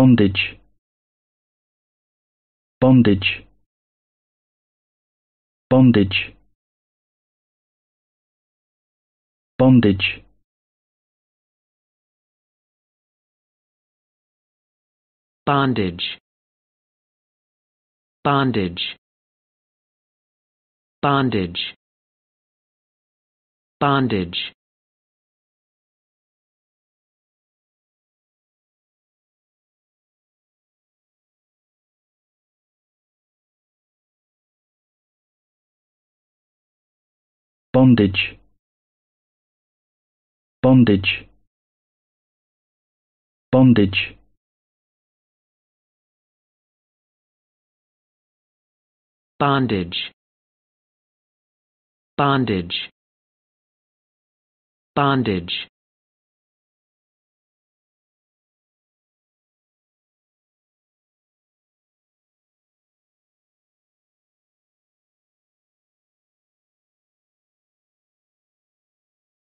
bondage bondage bondage bondage bondage bondage bondage bondage bondage bondage bondage bondage bondage bondage